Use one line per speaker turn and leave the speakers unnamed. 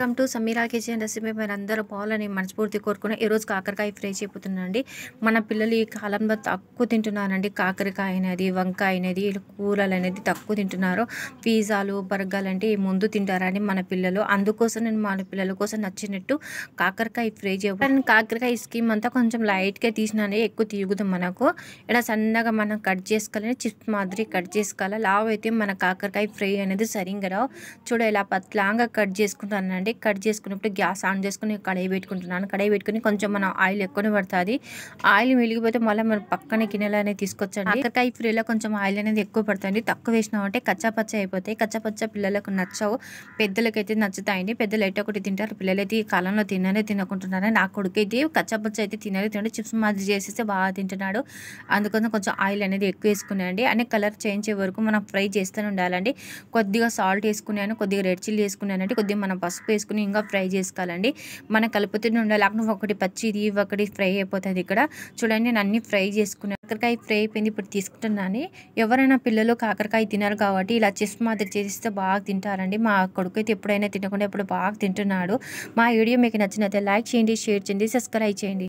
welcome to Sameera kitchen recipe మీరు అందరూ బాగాలని మనస్ఫూర్తి కోరుకుని ఈరోజు కాకరకాయ ఫ్రై చేయబోతున్నానండి మన పిల్లలు ఈ కాలంలో తక్కువ తింటున్నారండి కాకరకాయ అనేది వంకాయ అనేది కూరలు అనేది తక్కువ తింటున్నారు పిజ్జాలు బర్గాలు అంటే ముందు తింటారని మన పిల్లలు అందుకోసం నేను మన పిల్లల కోసం నచ్చినట్టు కాకరకాయ ఫ్రై చేయబోతున్నాను కాకరకాయ స్కీమ్ అంతా కొంచెం లైట్గా తీసినానే ఎక్కువ తీగుదాం మనకు ఇలా సన్నగా మనం కట్ చేసుకోవాలని చిప్స్ మాదిరి కట్ చేసుకోవాలి లావైతే అయితే మన కాకరకాయ ఫ్రై అనేది సరిగ్గా రావు చూడ ఇలా పత్లాంగా కట్ చేసుకుంటానండి అంటే కట్ చేసుకున్నప్పుడు గ్యాస్ ఆన్ చేసుకుని కడాయి పెట్టుకుంటున్నాను కడాయి పెట్టుకుని కొంచెం మనం ఆయిల్ ఎక్కువనే పడుతుంది ఆయిల్ మిలిగిపోతే మళ్ళీ మనం పక్కన గిన్నెలు అనేది తీసుకొచ్చండి కాకరకాయ ఫ్రీలో కొంచెం ఆయిల్ అనేది ఎక్కువ పడుతుంది తక్కువ అంటే కచ్చాపచ్చ అయిపోతాయి కచ్చాపచ్చ పిల్లలకు నచ్చవు పెద్దలకైతే నచ్చుతాయండి పెద్దలు అయితే ఒకటి తింటారు పిల్లలైతే ఈ కాలంలో తిననే తినకుంటున్నారని నా కొడుకు అయితే కచ్చాపచ్చ అయితే తినలే తినడు చిప్స్ మాది చేసేస్తే బాగా తింటున్నాడు అందుకోసం కొంచెం ఆయిల్ అనేది ఎక్కువ వేసుకున్నాయండి అనే కలర్ అయ్యే వరకు మనం ఫ్రై చేస్తూనే ఉండాలండి కొద్దిగా సాల్ట్ వేసుకున్నాను కొద్దిగా రెడ్ చిల్లీ వేసుకున్నానంటే కొద్దిగా మనం పసుపు వేసుకుని ఇంకా ఫ్రై చేసుకోవాలండి మన కలుపుతూనే ఉండాలి అక్కడ ఒకటి పచ్చిది ఒకటి ఫ్రై అయిపోతుంది ఇక్కడ చూడండి నేను అన్ని ఫ్రై చేసుకున్నాను కాకరకాయ ఫ్రై అయిపోయింది ఇప్పుడు తీసుకుంటున్నాను ఎవరైనా పిల్లలు కాకరకాయ తినరు కాబట్టి ఇలా చెస్ మాదిరి చేస్తే బాగా తింటారండి మా కొడుకు అయితే ఎప్పుడైనా తినకుండా ఇప్పుడు బాగా తింటున్నాడు మా వీడియో మీకు నచ్చినట్లయితే లైక్ చేయండి షేర్ చేయండి సబ్స్క్రైబ్ చేయండి